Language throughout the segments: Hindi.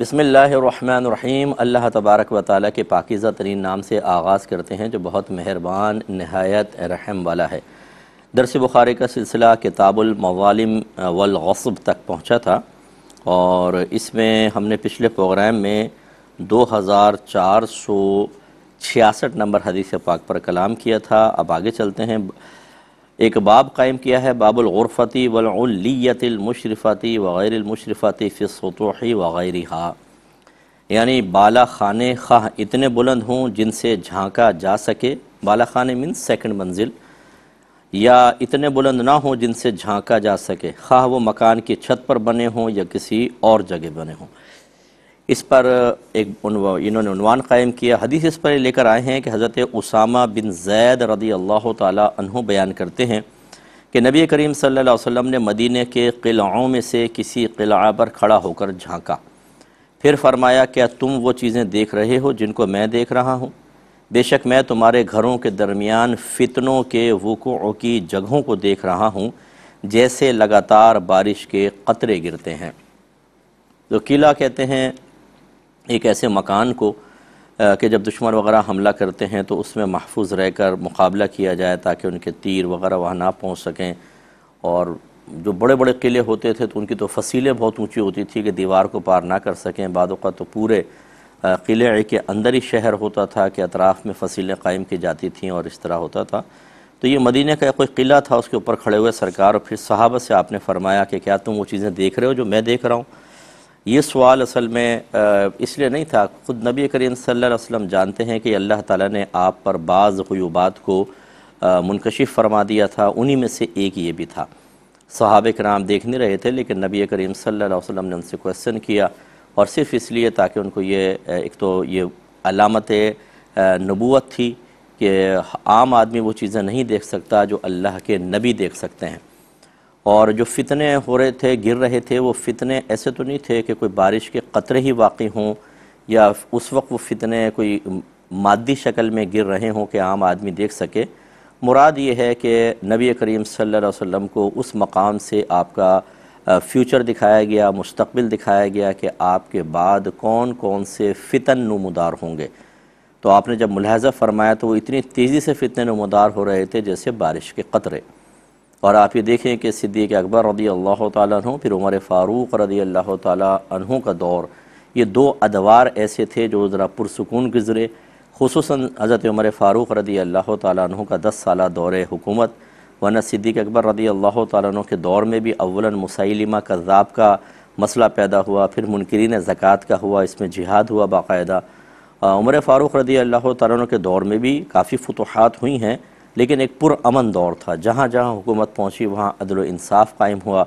बसमीम अल्लाह तबारक व ताली के पाकिज़ा तरीन नाम से आगाज़ करते हैं जो बहुत मेहरबान नहायत रहम वाला है दरस बुखारी का सिलसिला किताबुलमवालिम वलगसब तक पहुँचा था और इसमें हमने पिछले प्रोग्राम में दो हज़ार चार सौ छियासठ नंबर हदीस पाक पर कलाम किया था अब आगे चलते हैं एक बाब कायम किया है बाबुल बाबुलगुरफ़ती वलयतमशरफ़ती वग़ैरमशरफ़ती फ़िसतोही वग़ैरहा यानी बाला खाने खाह इतने बुलंद हों जिनसे झांका जा सके बाला खाने मीन सेकंड मंजिल या इतने बुलंद ना हों जिनसे झांका जा सके खाह वो मकान की छत पर बने हों या किसी और जगह बने हों इस पर एक इन्होंने उनवान कायम किया हदीस इस पर लेकर आए हैं कि हज़रत उसामा बिन जैद रदी अल्लाह तु बयान करते हैं कि नबी करीम सल्लल्लाहु अलैहि वसल्लम ने मदीने के क़िलों में से किसी क़िला पर खड़ा होकर झांका फिर फरमाया क्या तुम वो चीज़ें देख रहे हो जिनको मैं देख रहा हूँ बेशक मैं तुम्हारे घरों के दरमियान फ़ितनों के वक़ों की जगहों को देख रहा हूँ जैसे लगातार बारिश के क़तरे गिरते हैं तो किला कहते हैं एक ऐसे मकान को कि जब दुश्मन वगैरह हमला करते हैं तो उसमें महफूज रह कर मुकाबला किया जाए ताकि उनके तीर वगैरह वहाँ ना पहुँच सकें और जो बड़े बड़े किले होते थे तो उनकी तो फसीलें बहुत ऊँची होती थी कि दीवार को पार ना कर सकें बाद का तो पूरे किले के अंदर ही शहर होता था कि अतराफ़ में फसीलें कायम की जाती थी और इस तरह होता था तो ये मदीने का कोई किला था उसके ऊपर खड़े हुए सरकार और फिर सहाबा से आपने फरमाया कि क्या तुम वो चीज़ें देख रहे हो जो मैं देख रहा हूँ ये सवाल असल में इसलिए नहीं था ख़ुद नबी करीम सल्लल्लाहु अलैहि वसल्लम जानते हैं कि अल्लाह ताला ने आप पर बाज़ गयूबात को मुनकशिफ फरमा दिया था उन्हीं में से एक ये भी था सहाब नाम देख नहीं रहे थे लेकिन नबी करीम सल्लल्लाहु अलैहि वसल्लम ने उनसे क्वेश्चन किया और सिर्फ इसलिए ताकि उनको ये एक तो ये अलामत नबूत थी कि आम आदमी वो चीज़ें नहीं देख सकता जो अल्लाह के नबी देख सकते हैं और जो फितने हो रहे थे गिर रहे थे वो फितने ऐसे तो नहीं थे कि कोई बारिश के क़तरे ही वाक़ हों या उस वक्त वो फितने कोई मादी शक्ल में गिर रहे हों कि आम आदमी देख सके मुराद ये है कि नबी करीम सल्लल्लाहु अलैहि वसल्लम को उस मकाम से आपका फ्यूचर दिखाया गया मुस्तबिल दिखाया गया कि आपके बाद कौन कौन से फितन नुमदार होंगे तो आपने जब मुलाजा फरमाया तो वो इतनी तेज़ी से फितने नुमदार हो रहे थे जैसे बारिश के क़तरे और आप ये देखें कि सिद्दीक अकबर रदी अल्लाह तु फिर उमर फ़ारूक रदी अल्लाह तु का दौर ये दो अदवार ऐसे थे जो ज़रा पुरसकून गुजरे खसूस हज़रत उमर फ़ारूक रदी अल्लाह तु का दस साल दौर हुकूमत वरना सिद्दीक अकबर रदी अल्लाह तु के दौर में भी अवला मुसैलमा कज़ाब का मसला पैदा हुआ फिर मुनकरीन ज़क़़त का हुआ इसमें जिहाद हुआ बाकायदा उमर फ़ारूक रदी अल्लाह तु के दौर में भी काफ़ी फतूहत हुई हैं लेकिन एक पुरान दौर था जहाँ जहाँ हुकूमत पहुँची वहाँ अदलानसाफ़ कायम हुआ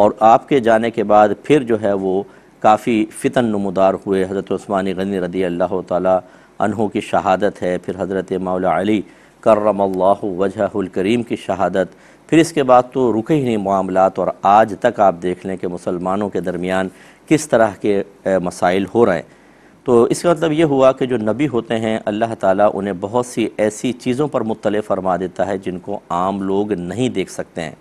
और आपके जाने के बाद फिर जो है वो काफ़ी फितन नमदार हुए हज़रत स्मान गनी रदी अल्लाह तहों की शहादत है फिर हज़रत मौला अली करम वजहकरीम की शहादत फिर इसके बाद तो रुके ही नहीं मामला और आज तक आप देख लें कि मुसलमानों के दरमियान किस तरह के मसाइल हो रहे हैं तो इसका मतलब ये हुआ कि जो नबी होते हैं अल्लाह ताला उन्हें बहुत सी ऐसी चीज़ों पर मुतल फरमा देता है जिनको आम लोग नहीं देख सकते हैं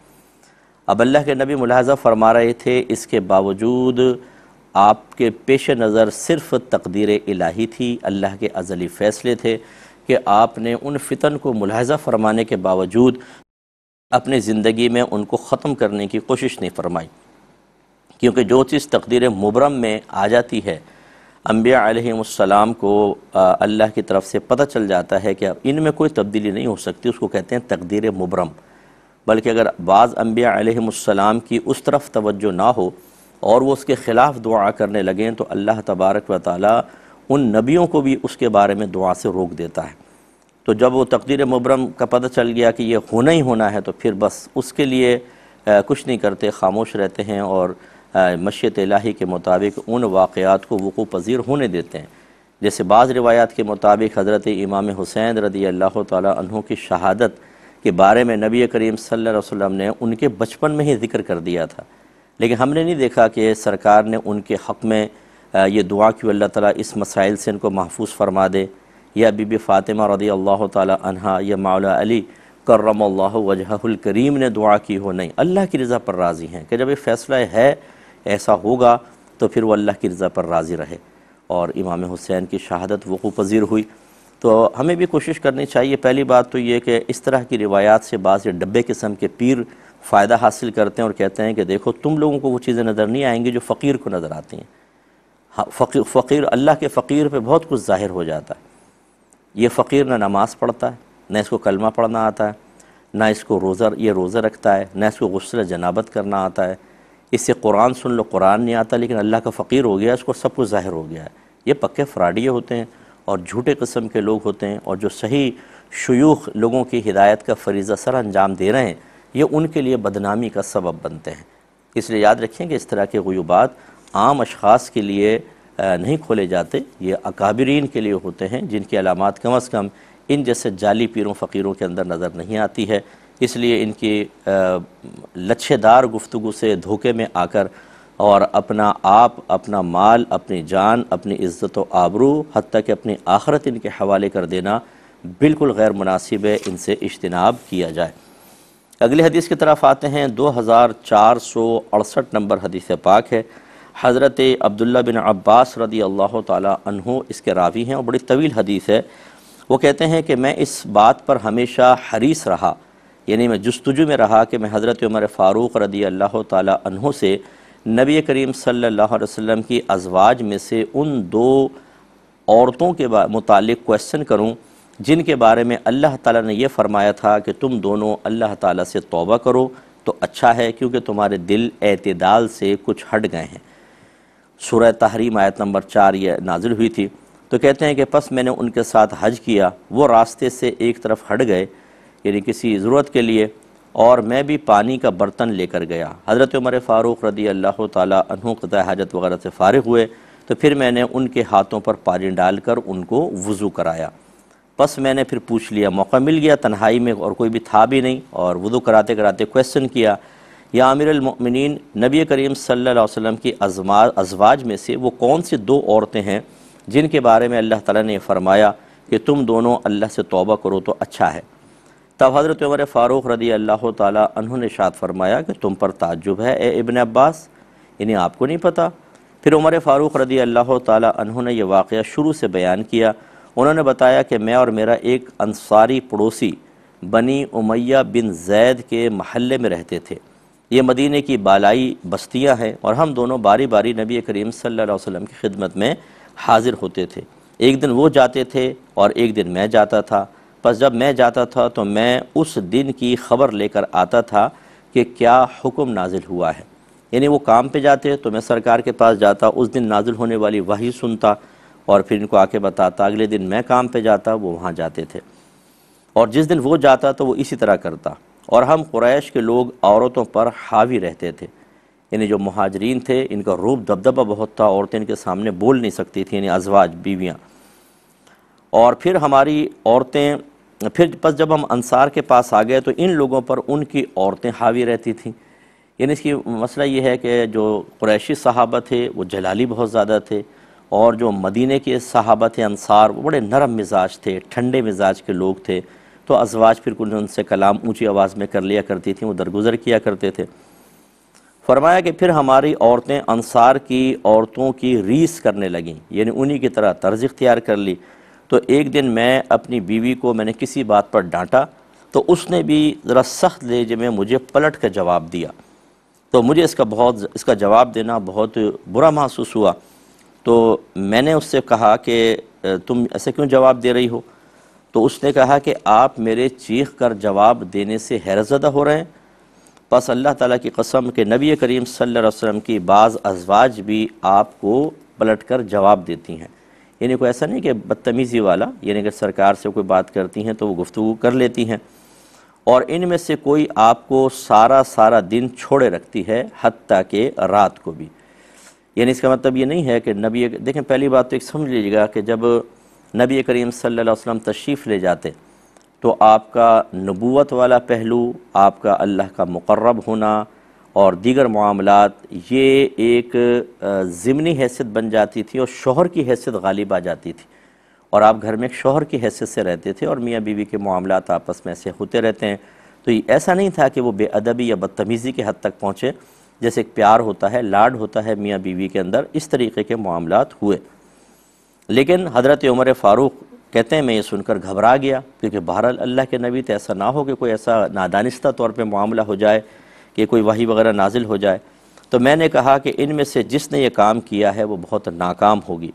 अब अल्लाह के नबी मुलाजा फरमा रहे थे इसके बावजूद आपके पेश नज़र सिर्फ तकदीर इलाही थी अल्लाह के अजली फ़ैसले थे कि आपने उन फितन को मुलाजा फरमाने के बावजूद अपनी ज़िंदगी में उनको ख़त्म करने की कोशिश नहीं फरमाई क्योंकि जो चीज़ तकदीर मुबरम में आ जाती है अम्बिया आलम को अल्लाह की तरफ से पता चल जाता है कि इनमें कोई तब्दीली नहीं हो सकती उसको कहते हैं तकदीर मुबरम बल्कि अगर बाज़ अम्बिया आलम की उस तरफ तवज्जो ना हो और वो उसके ख़िलाफ़ दुआ करने लगें तो अल्लाह तबारक व ताली उन नबियों को भी उसके बारे में दुआ से रोक देता है तो जब वो तकदीर मुबरम का पता चल गया कि ये होना ही होना है तो फिर बस उसके लिए कुछ नहीं करते खामोश रहते हैं और मशीत इलाही के मुताबिक उन वाक़ात को वक़ू पजीर होने देते हैं जैसे बाज़ रिवायात के मुताबिक हज़रत इमाम हुसैन रदी अल्लाह तहों की शहादत के बारे में नबी करीम सल्ला वसम ने उनके बचपन में ही जिक्र कर दिया था लेकिन हमने नहीं देखा कि सरकार ने उनके हक़ में ये दुआ की अल्लाह ताला इस मसाइल से इनको महफूज फरमा दे या बीबी फ़ातिमा रदी अल्लाह तहा या मौला अली करम वजहुल करीम ने दुआ की हो नहीं अल्लाह की रज़ा पर राज़ी हैं कि जब ये फ़ैसला है ऐसा होगा तो फिर वो अल्लाह की रज़ा पर राज़ी रहे और इमाम हुसैन की शहादत वक़ू पजीर हुई तो हमें भी कोशिश करनी चाहिए पहली बात तो ये कि इस तरह की रिवायात से बाज़ डब्बे किस्म के पीर फ़ायदा हासिल करते हैं और कहते हैं कि देखो तुम लोगों को वो चीज़ें नज़र नहीं आएंगी जो फ़कीर को नज़र आती हैं फ़कीर हाँ, फ़कीर अल्लाह के फ़कीर पे बहुत कुछ ज़ाहिर हो जाता है ये फ़कीर ना नमाज़ पढ़ता है ना इसको कलमा पढ़ना आता है ना इसको रोज़ा ये रोज़ा रखता है ना इसको गुस्सा जनाबत करना आता है इससे कुरान सुन लो कुरान नहीं आता लेकिन अल्लाह का फ़कीर हो गया उसको सब कुछ ज़ाहिर हो गया है ये पक्के फ्राडिये होते हैं और झूठे कस्म के लोग होते हैं और जो सही शयूख लोगों की हिदायत का फरीज़ा सर अंजाम दे रहे हैं ये उनके लिए बदनामी का सबब बनते हैं इसलिए याद रखें कि इस तरह के गयूबात आम अशास के लिए नहीं खोले जाते ये अकाबरीन के लिए होते हैं जिनकी अलामत कम अज़ कम इन जैसे जाली पीरों फ़कीरों के अंदर नज़र नहीं आती है इसलिए इनकी लच्छेदार गुफ्तु से धोखे में आकर और अपना आप अपना माल अपनी जान अपनी इज़्ज़त व आबरू हती कि अपनी आखरत इनके हवाले कर देना बिल्कुल गैर मुनासिब है इनसे इजतनाब किया जाए अगले हदीस की तरफ आते हैं दो हज़ार चार सौ अड़सठ नंबर हदीस पाक है हज़रत अब्दुल्ला बिन अब्बास रदी अल्लाह तु इसके रावी हैं और बड़ी तवील हदीस है वो कहते हैं कि मैं इस बात पर हमेशा हरीस रहा यानी मैं जस्तजु में रहा कि मैं हज़रत उमर फ़ारूक रदी अल्लाह तहों से नबी करीम सल्ला वसम की अजवाज में से उन दो औरतों के मुतल क्वेश्चन करूँ जिनके बारे में अल्लाह ताली ने यह फ़रमाया था कि तुम दोनों अल्लाह ताली से तोबा करो तो अच्छा है क्योंकि तुम्हारे दिल अतदाल से कुछ हट गए हैं सूरह तहरीम आयत नंबर चार यह नाजिल हुई थी तो कहते हैं कि पस मैंने उनके साथ हज किया वो रास्ते से एक तरफ हट गए यानी किसी ज़रूरत के लिए और मैं भी पानी का बर्तन लेकर गया हज़रत उमर फ़ारूक़ रदी अल्लाह तु क़ा हाजत वगैरह से फ़ारग हुए तो फिर मैंने उनके हाथों पर पानी डालकर उनको वज़ू कराया बस मैंने फिर पूछ लिया मौका मिल गया तन्हाई में और कोई भी था भी नहीं और वज़ू कराते कराते क्वेश्चन किया या आमिरमिन नबी करीम सल्ला वसम की अजमा अजवाज में से वो कौन सी दो औरतें हैं जिनके बारे में अल्लाह ताला ने फरमाया कि तुम दोनों अल्लाह से तौबा करो तो अच्छा है तब हज़रत उमर फ़ारूक रदी अल्लाह तु ने शाद फरमाया कि तुम पर ताजुब है ए इबन अब्बास इन्हें आपको नहीं पता फिर उमर फ़ारूक रदी अल्लाह तु ने यह वाक़ शुरू से बयान किया उन्होंने बताया कि मैं और मेरा एक अंसारी पड़ोसी बनी उमैया बिन जैद के महल्ले में रहते थे ये मदीने की बालाई बस्तियाँ हैं और हम दोनों बारी बारी नबी करीम सल्ला वसम की खिदमत में हाज़िर होते थे एक दिन वो जाते थे और एक दिन मैं जाता था बस जब मैं जाता था तो मैं उस दिन की खबर लेकर आता था कि क्या हुक्म नाजिल हुआ है यानी वो काम पे जाते तो मैं सरकार के पास जाता उस दिन नाजिल होने वाली वही सुनता और फिर इनको आके बताता अगले दिन मैं काम पे जाता वो वहाँ जाते थे और जिस दिन वो जाता तो वो इसी तरह करता और हम क्रैश के लोग औरतों पर हावी रहते थे यानी जो महाजरीन थे इनका रूप दबदबा बहुत था औरतें इनके सामने बोल नहीं सकती थी यानी अजवाज बीवियाँ और फिर हमारी औरतें फिर बस जब हम अंसार के पास आ गए तो इन लोगों पर उनकी औरतें हावी रहती थीं यानी इसकी मसला ये है कि जो क्रैशी सहाबा थे वो जलाली बहुत ज़्यादा थे और जो मदीने के सहाबा थे अंसार वो बड़े नरम मिजाज थे ठंडे मिजाज के लोग थे तो अजवाज फिर कुछ उनसे कलाम ऊँची आवाज़ में कर लिया करती थी वो दरगुजर किया करते थे फरमाया कि फिर हमारी औरतें अंसार की औरतों की रीस करने लगीं यानी उन्हीं की तरह तर्ज इख्तियार कर ली तो एक दिन मैं अपनी बीवी को मैंने किसी बात पर डांटा तो उसने भी ज़रा सख्त लहजे में मुझे पलट कर जवाब दिया तो मुझे इसका बहुत इसका जवाब देना बहुत बुरा महसूस हुआ तो मैंने उससे कहा कि तुम ऐसे क्यों जवाब दे रही हो तो उसने कहा कि आप मेरे चीख कर जवाब देने से हैरतदा हो रहे हैं बस अल्लाह ताला की कसम के नबी करीम सल्लल्लाहु अलैहि वसल्लम की बाज़ अजवाज भी आपको पलट कर जवाब देती हैं यानी कोई ऐसा नहीं कि बदतमीज़ी वाला यानी कि सरकार से कोई बात करती हैं तो वो गुफ्तु कर लेती हैं और इनमें से कोई आपको सारा सारा दिन छोड़े रखती है हती के रात को भी यानी इसका मतलब ये नहीं है कि नबी देखें पहली बात तो एक समझ लीजिएगा कि जब नबी करीम सल्लल्लाहु अलैहि वसल्लम तशरीफ़ ले जाते तो आपका नबूवत वाला पहलू आपका अल्लाह का मुकर्रब होना और दीगर मामलत ये एक ज़मनी हैसियत बन जाती थी और शोहर की हैसियत गालिब आ जाती थी और आप घर में एक शोहर की हैसियत से रहते थे और मियाँ बीवी के मामला आपस में ऐसे होते रहते हैं तो ऐसा नहीं था कि वो बेअदबी या बदतमीज़ी के हद तक पहुँचे जैसे एक प्यार होता है लाड होता है मियाँ बीवी के अंदर इस तरीके के मामला हुए लेकिन हज़रत उमर फ़ारूक कहते हैं मैं ये सुनकर घबरा गया क्योंकि बहरहाल अल्लाह के नबी तो ऐसा ना हो कि कोई ऐसा नादानिस्ता तौर पर मामला हो जाए कि कोई वही वगैरह नाजिल हो जाए तो मैंने कहा कि इनमें से जिसने ये काम किया है वो बहुत नाकाम होगी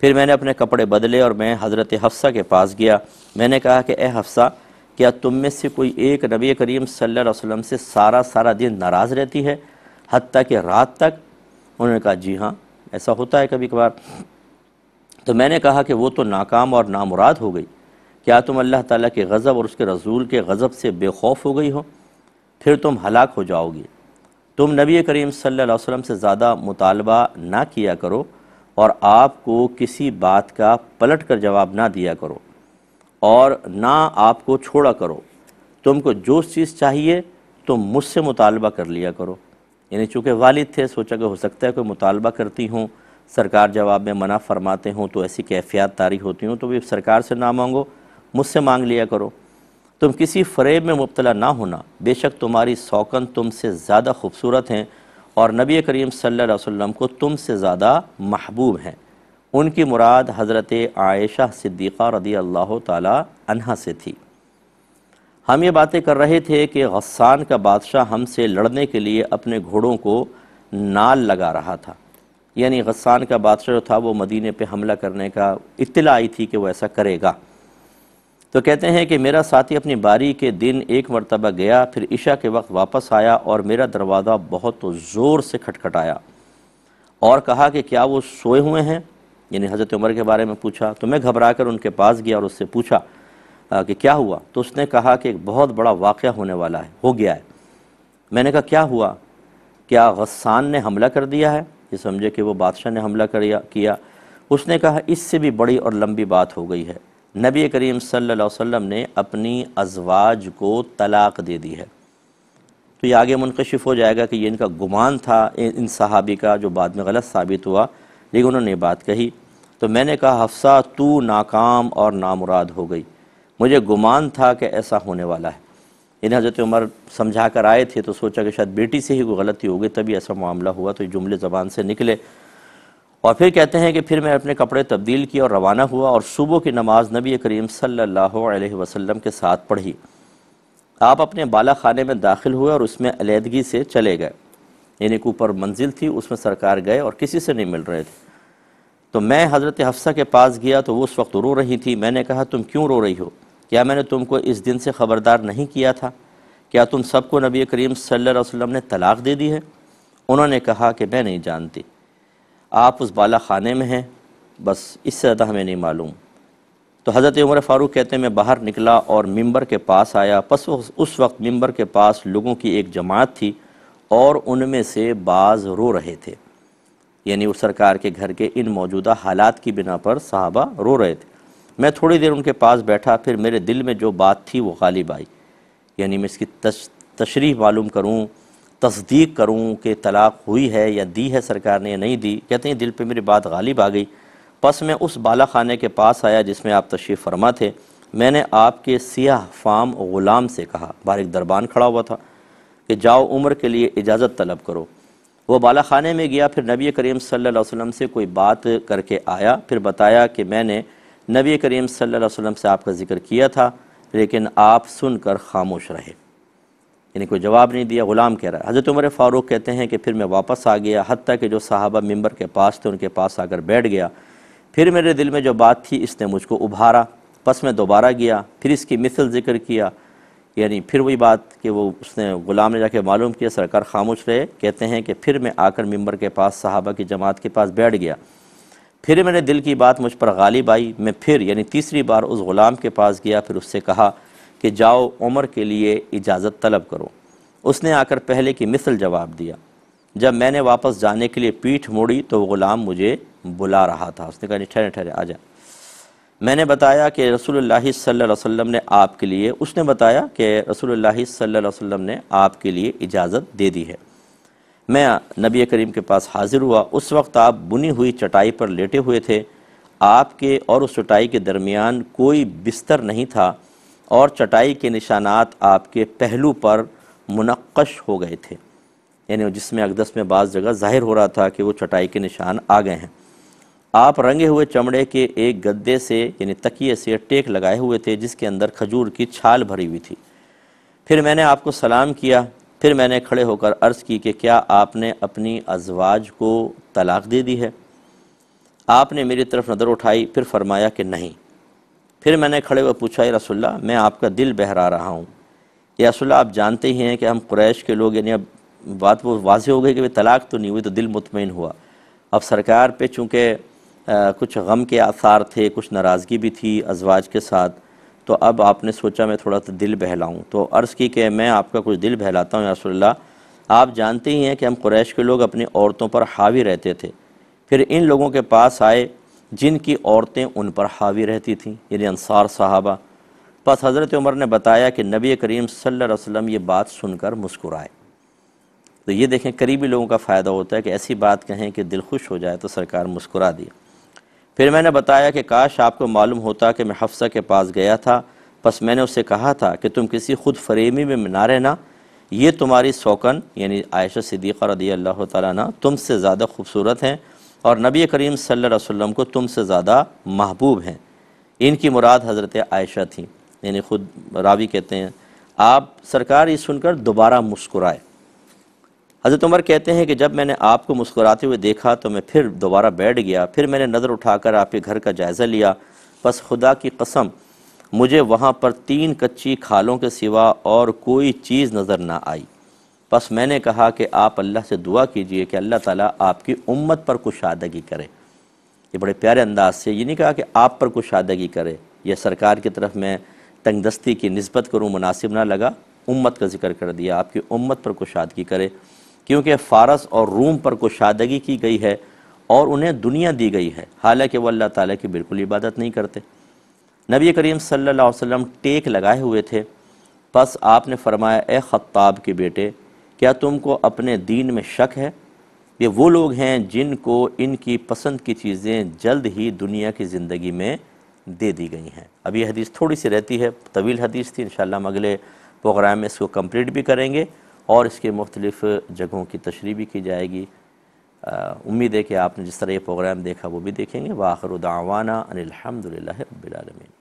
फिर मैंने अपने कपड़े बदले और मैं हज़रत हफ्सा के पास गया मैंने कहा कि ए हफ्सा क्या तुम में से कोई एक नबी करीम सल्ला वसम से सारा सारा दिन नाराज़ रहती है हती कि रात तक उन्होंने कहा जी हाँ ऐसा होता है कभी कभार तो मैंने कहा कि वो तो नाकाम और नामुराद हो गई क्या तुम अल्लाह ताला के गज़ब और उसके रसूल के गज़ब से बेखौफ हो गई हो फिर तुम हलाक हो जाओगे तुम नबी करीम सल्लल्लाहु अलैहि वसल्लम से ज़्यादा मुतालबा ना किया करो और आपको किसी बात का पलट कर जवाब ना दिया करो और ना आपको छोड़ा करो तुमको जो चीज़ चाहिए तुम मुझसे मुतालबा कर लिया करो यानी चूँकि वालिद थे सोचा कि हो सकता है कोई मुतालबा करती हूँ सरकार जवाब में मना फरमाते हों तो ऐसी कैफियत तारी होती हूँ तो भी सरकार से ना मांगो मुझसे मांग लिया करो तुम किसी फरेब में मुबतला ना होना बेशक तुम्हारी सौकन तुमसे ज़्यादा खूबसूरत हैं और नबी करीम सल्ला वसम को से ज़्यादा महबूब हैं उनकी मुराद हज़रत आयशा सिद्दीक़ा रदी अल्लाह तहा से थी हम ये बातें कर रहे थे कि गस्सान का बादशाह हमसे लड़ने के लिए अपने घोड़ों को नाल लगा रहा था यानी गस्सान का बादशाह जो था वो मदीने पे हमला करने का इतला आई थी कि वो ऐसा करेगा तो कहते हैं कि मेरा साथी अपनी बारी के दिन एक मरतबा गया फिर ईशा के वक्त वापस आया और मेरा दरवाज़ा बहुत ज़ोर से खटखटाया और कहा कि क्या वो सोए हुए हैं यानी हज़रत उमर के बारे में पूछा तो मैं घबरा कर उनके पास गया और उससे पूछा कि क्या हुआ तो उसने कहा कि एक बहुत बड़ा वाक़ होने वाला है हो गया है मैंने कहा क्या हुआ क्या गस्सान ने हमला कर दिया है ये समझे कि वो बादशाह ने हमला कर किया उसने कहा इससे भी बड़ी और लंबी बात हो गई है नबी करीम सल्लल्लाहु अलैहि वसल्लम ने अपनी अजवाज को तलाक़ दे दी है तो ये आगे मुनकशिफ हो जाएगा कि ये इनका गुमान था इन सहाबी का जो बाद में गलत साबित हुआ लेकिन उन्होंने बात कही तो मैंने कहा हफ्सा तू नाकाम और नामुराद हो गई मुझे गुमान था कि ऐसा होने वाला है इन हज़रत उमर समझा कर आए थे तो सोचा कि शायद बेटी से ही कोई गलती हो गई तभी ऐसा मामला हुआ तो जुमले ज़बान से निकले और फिर कहते हैं कि फिर मैं अपने कपड़े तब्दील किए और रवाना हुआ और सुबह की नमाज नबी करीम सल्लल्लाहु अलैहि वसल्लम के साथ पढ़ी आप अपने बाला खाने में दाखिल हुए और उसमें अलीहदगी से चले गए यानी एक ऊपर मंजिल थी उसमें सरकार गए और किसी से नहीं मिल रहे थे तो मैं हज़रत हफ्सा के पास गया तो वो उस वक्त रो रही थी मैंने कहा तुम क्यों रो रही हो क्या मैंने तुमको इस दिन से ख़बरदार नहीं किया था क्या तुम सबको नबी करीम सल्लल्लाहु अलैहि वसल्लम ने तलाक़ दे दी है उन्होंने कहा कि मैं नहीं जानती आप उस बाला खाने में हैं बस इससे ज़्यादा हमें नहीं मालूम तो हज़रत उमर फ़ारूक कहते हैं मैं बाहर निकला और मिंबर के पास आया बस उस वक्त मिंबर के पास लोगों की एक जमात थी और उनमें से बाज़ रो रहे थे यानी उस सरकार के घर के इन मौजूदा हालात की बिना पर साहबा रो रहे थे मैं थोड़ी देर उनके पास बैठा फिर मेरे दिल में जो बात थी वो गालिब आई यानी मैं इसकी तश तशरीफ़ मालूम करूँ तस्दीक करूँ कि तलाक हुई है या दी है सरकार ने या नहीं दी कहते हैं दिल पर मेरी बात गालिब आ गई बस मैं उस बाला खाने के पास आया जिसमें आप तशरीफ़ फरमा थे मैंने आपके सियाह फाम ग़ुलाम से कहा बाहर एक दरबान खड़ा हुआ था कि जाओ उम्र के लिए इजाज़त तलब करो वो बाला खाने में गया फिर नबी करीम सल्लल्लाहु अलैहि वसल्लम से कोई बात करके आया फिर बताया कि मैंने नबी करीम सल्लल्लाहु अलैहि वसल्लम से आपका ज़िक्र किया था लेकिन आप सुनकर खामोश रहे यानी कोई जवाब नहीं दिया ग़ुलाम कह रहा है हज़रत उमर फ़ारूक कहते हैं कि फिर मैं वापस आ गया हती कि जो साहबा मंबर के पास थे उनके पास आकर बैठ गया फिर मेरे दिल में जो बात थी इसने मुझको उभारा बस मैं दोबारा गया फिर इसकी मिसल ज़िक्र किया यानी फिर वही बात कि वो उसने ग़ुलाम ने जाके मालूम किया सरकार खामोश रहे कहते हैं कि फिर मैं आकर मंबर के पास साहबा की जमात के पास बैठ गया फिर मेरे दिल की बात मुझ पर गालिब आई मैं फिर यानी तीसरी बार उस ग़ुलाम के पास गया फिर उससे कहा कि जाओ उमर के लिए इजाज़त तलब करो उसने आकर पहले की मिसल जवाब दिया जब मैंने वापस जाने के लिए पीठ मोड़ी तो ग़ुलाम मुझे बुला रहा था उसने कहा ठहरे ठहरे आ जा मैंने बताया कि रसूल सल्लल्लाहु अलैहि ने आपके लिए उसने बताया कि रसूल सल्लल्लाहु अलैहि ने आपके लिए इजाज़त दे दी है मैं नबी करीम के पास हाज़िर हुआ उस वक्त आप बुनी हुई चटाई पर लेटे हुए थे आपके और उस चटाई के दरमियान कोई बिस्तर नहीं था और चटाई के निशानात आपके पहलू पर मुनकश हो गए थे यानी जिसमें अकदस में बाज़ जगह जाहिर हो रहा था कि वो चटाई के निशान आ गए हैं आप रंगे हुए चमड़े के एक गद्दे से यानी तकिए से टेक लगाए हुए थे जिसके अंदर खजूर की छाल भरी हुई थी फिर मैंने आपको सलाम किया फिर मैंने खड़े होकर अर्ज़ की कि क्या आपने अपनी अजवाज को तलाक दे दी है आपने मेरी तरफ नज़र उठाई फिर फरमाया कि नहीं फिर मैंने खड़े हुए पूछा ये रसुल्ला मैं आपका दिल बहरा रहा हूँ ये रसुल्ला आप जानते ही हैं कि हम क्रैश के लोग यानी अब बात वो वाज हो गई कि भाई तलाक तो नहीं हुई तो दिल मुतमिन हुआ अब सरकार पे चूँकि कुछ गम के आसार थे कुछ नाराज़गी भी थी अजवाज के साथ तो अब आपने सोचा मैं थोड़ा सा दिल बहलाऊँ तो अर्ज़ की कि मैं आपका कुछ दिल बहलाता हूँ रसोल्ला आप जानते ही हैं कि हम क्रैश के लोग अपनी औरतों पर हावी रहते थे फिर इन लोगों के पास आए जिनकी औरतें उन पर हावी रहती थीं यानी अनसार साहबा बस हज़रत उमर ने बताया कि नबी करीम सल्ला ये बात सुनकर मुस्कुराए तो ये देखें करीबी लोगों का फ़ायदा होता है कि ऐसी बात कहें कि दिल खुश हो जाए तो सरकार मुस्कुरा दी फिर मैंने बताया कि काश आपको मालूम होता कि मैं हफ्सा के पास गया था बस मैंने उससे कहा था कि तुम किसी खुद फरेमी में ना रहना ये तुम्हारी सौकन यानी आयशा सिद्दीक़ा रदी अल्लाह तुमसे ज़्यादा खूबसूरत हैं और नबी करीम सल्लल्लाहु अलैहि वसल्लम को से ज़्यादा महबूब हैं इनकी मुराद हज़रत आयशा थी यानी ख़ुद रावी कहते हैं आप सरकार ये सुनकर दोबारा मुस्कुराए हज़रत उमर कहते हैं कि जब मैंने आपको मुस्कुराते हुए देखा तो मैं फिर दोबारा बैठ गया फिर मैंने नज़र उठाकर आपके घर का जायज़ा लिया बस खुदा की कसम मुझे वहाँ पर तीन कच्ची खालों के सिवा और कोई चीज़ नज़र ना आई बस मैंने कहा कि आप अल्लाह से दुआ कीजिए कि अल्लाह ताला आपकी उम्मत पर कुशादगी करे ये बड़े प्यारे अंदाज से ये नहीं कहा कि आप पर कुशादगी करे यह सरकार की तरफ मैं तंगदस्ती की नस्बत करूँ मुनासिब ना लगा उम्मत का जिक्र कर दिया आपकी उम्मत पर कुशादगी करे क्योंकि फ़ारस और रूम पर कुशादगी की गई है और उन्हें दुनिया दी गई है हालांकि वह अल्लाह ताला की बिल्कुल इबादत नहीं करते नबी करीम सल्लल्लाहु अलैहि वसल्लम टेक लगाए हुए थे बस आपने फरमाया ए ख़त्ताब के बेटे क्या तुमको अपने दीन में शक है ये वो लोग हैं जिनको इनकी पसंद की चीज़ें जल्द ही दुनिया की ज़िंदगी में दे दी गई हैं अब ये हदीस थोड़ी सी रहती है तवील हदीस थी इन हम अगले प्रोग्राम में इसको कंप्लीट भी करेंगे और इसके मुख्तलिफ़ जगहों की तशरी भी की जाएगी उम्मीद है कि आपने जिस तरह ये प्रोग्राम देखा वो भी देखेंगे वाखर दावाना अनिलहमदिल्ला